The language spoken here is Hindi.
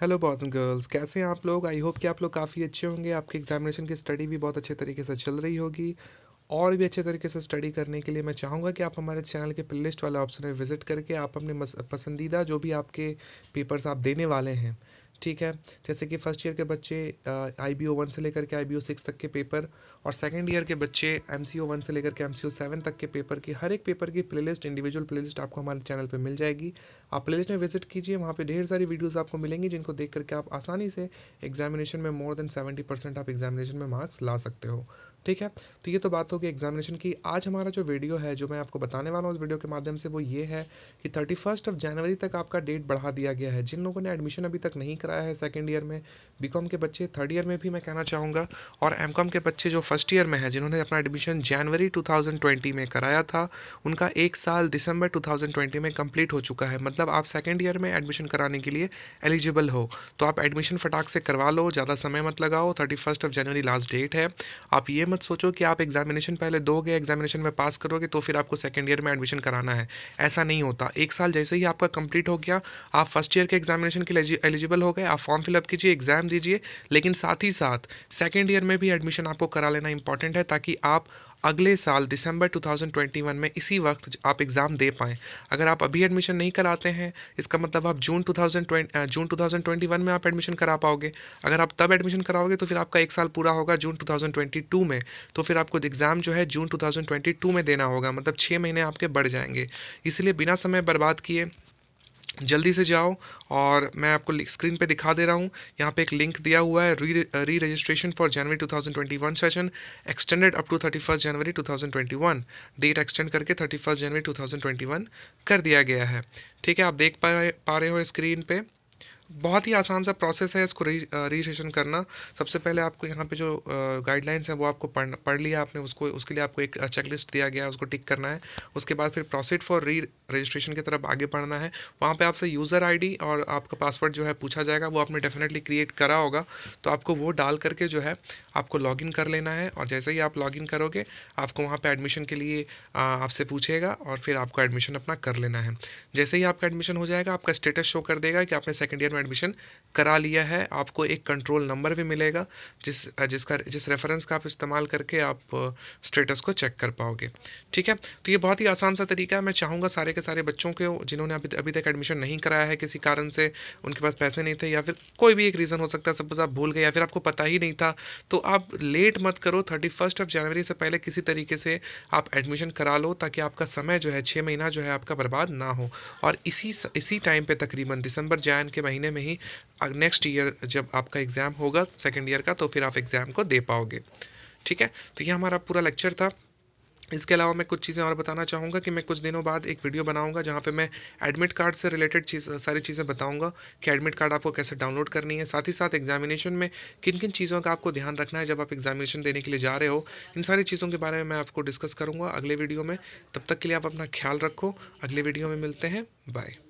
हेलो बॉयज़ एंड गर्ल्स कैसे हैं आप लोग आई होप कि आप लोग काफ़ी अच्छे होंगे आपकी एग्जामिनेशन की स्टडी भी बहुत अच्छे तरीके से चल रही होगी और भी अच्छे तरीके से स्टडी करने के लिए मैं चाहूँगा कि आप हमारे चैनल के लिस्ट वाले ऑप्शन में विजिट करके आप अपने पसंदीदा जो भी आपके पेपर्स आप देने वाले हैं ठीक है जैसे कि फ़र्स्ट ईयर के बच्चे आई बी ओ वन से लेकर के आई बी ओ सिक्स तक के पेपर और सेकेंड ईयर के बच्चे एम सी ओ वन से लेकर के एम सी ओ सेवन तक के पेपर की हर एक पेपर की प्ले लिस्ट इंडिविजुअल प्ले आपको हमारे चैनल पर मिल जाएगी आप प्ले में विजिट कीजिए वहाँ पर ढेर सारी वीडियोज़ आपको मिलेंगी जिनको देख करके आप आसानी से एग्जामिनेशन में मोर देन सेवेंटी परसेंट आप एग्जामिनेशन में मार्क्स ला सकते हो ठीक है तो ये तो बात होगी एग्जामिनेशन की आज हमारा जो वीडियो है जो मैं आपको बताने वाला हूँ उस वीडियो के माध्यम से वो ये है कि थर्टी फर्स्ट ऑफ जनवरी तक आपका डेट बढ़ा दिया गया है जिन लोगों ने एडमिशन अभी तक नहीं कराया है सेकेंड ईयर में बी के बच्चे थर्ड ईयर में भी मैं कहना चाहूँगा और एम के बच्चे जो फर्स्ट ईयर में है जिन्होंने अपना एडमिशन जनवरी टू में कराया था उनका एक साल दिसंबर टू में कंप्लीट हो चुका है मतलब आप सेकेंड ईयर में एडमिशन कराने के लिए एलिजिबल हो तो आप एडमिशन फटाक से करवा लो ज़्यादा समय मत लगाओ thirty first of January last date है आप ये मत मत सोचो कि आप एग्जामिनेशन पहले दोगे एग्जामिनेशन में पास करोगे तो फिर आपको सेकेंड ईयर में एडमिशन कराना है ऐसा नहीं होता एक साल जैसे ही आपका कंप्लीट हो गया आप फर्स्ट ईयर के एग्जामिनेशन के लिए एलिजिबल हो गए आप फॉर्म फिलअप कीजिए एग्जाम दीजिए लेकिन साथ ही साथ सेकेंड ईयर में भी एडमिशन आपको करा लेना इंपॉर्टेंट है ताकि आप अगले साल दिसंबर 2021 में इसी वक्त आप एग्ज़ाम दे पाएँ अगर आप अभी एडमिशन नहीं कराते हैं इसका मतलब आप जून 2020 जून 2021 में आप एडमिशन करा पाओगे अगर आप तब एडमिशन कराओगे तो फिर आपका एक साल पूरा होगा जून 2022 में तो फिर आपको एग्ज़ाम जो है जून 2022 में देना होगा मतलब छः महीने आपके बढ़ जाएंगे इसलिए बिना समय बर्बाद किए जल्दी से जाओ और मैं आपको स्क्रीन पे दिखा दे रहा हूँ यहाँ पे एक लिंक दिया हुआ है re re registration for January 2021 session extended up to 31 January 2021 date extend करके 31 जनवरी 2021 कर दिया गया है ठीक है आप देख पा पा रहे हो स्क्रीन पे बहुत ही आसान सा प्रोसेस है इसको रजिस्ट्रेशन करना सबसे पहले आपको यहाँ पे जो गाइडलाइंस हैं वो आपको पढ़ पढ़ लिया आपने उसको उसके लिए आपको एक चेकलिस्ट दिया गया है उसको टिक करना है उसके बाद फिर प्रोसेड फॉर री रजिस्ट्रेशन की तरफ आगे पढ़ना है वहाँ पे आपसे यूज़र आईडी और आपका पासवर्ड जो है पूछा जाएगा वो आपने डेफिनेटली क्रिएट करा होगा तो आपको वो डाल करके जो है आपको लॉगिन कर लेना है और जैसे ही आप लॉगिन करोगे आपको वहाँ पर एडमिशन के लिए आपसे पूछेगा और फिर आपको एडमिशन अपना कर लेना है जैसे ही आपका एडमिशन हो जाएगा आपका स्टेटस शो कर देगा कि आपने सेकेंड ईयर में में एडमिशन करा लिया है आपको एक कंट्रोल नंबर भी मिलेगा जिस जिसका जिस रेफरेंस का आप इस्तेमाल करके आप स्टेटस को चेक कर पाओगे ठीक है तो ये बहुत ही आसान सा तरीका है मैं चाहूँगा सारे के सारे बच्चों को जिन्होंने अभी अभी तक एडमिशन नहीं कराया है किसी कारण से उनके पास पैसे नहीं थे या फिर कोई भी एक रीज़न हो सकता है सपोज आप भूल गए या फिर आपको पता ही नहीं था तो आप लेट मत करो थर्टी फर्स्ट ऑफ जनवरी से पहले किसी तरीके से आप एडमिशन करा लो ताकि आपका समय जो है छः महीना जो है आपका बर्बाद ना हो और इसी इसी टाइम पर तकरीबन दिसंबर जैन के महीने महीने में ही नेक्स्ट ईयर जब आपका एग्ज़ाम होगा सेकेंड ईयर का तो फिर आप एग्ज़ाम को दे पाओगे ठीक है तो ये हमारा पूरा लेक्चर था इसके अलावा मैं कुछ चीज़ें और बताना चाहूँगा कि मैं कुछ दिनों बाद एक वीडियो बनाऊँगा जहाँ पे मैं एडमिट कार्ड से रिलेटेड चीज़ सारी चीज़ें बताऊँगा कि एडमिट कार्ड आपको कैसे डाउनलोड करनी है साथ ही साथ एग्जामिनेशन में किन किन चीज़ों का आपको ध्यान रखना है जब आप एग्जामिनेशन देने के लिए जा रहे हो इन सारी चीज़ों के बारे में मैं आपको डिस्कस करूँगा अगले वीडियो में तब तक के लिए आप अपना ख्याल रखो अगले वीडियो में मिलते हैं बाय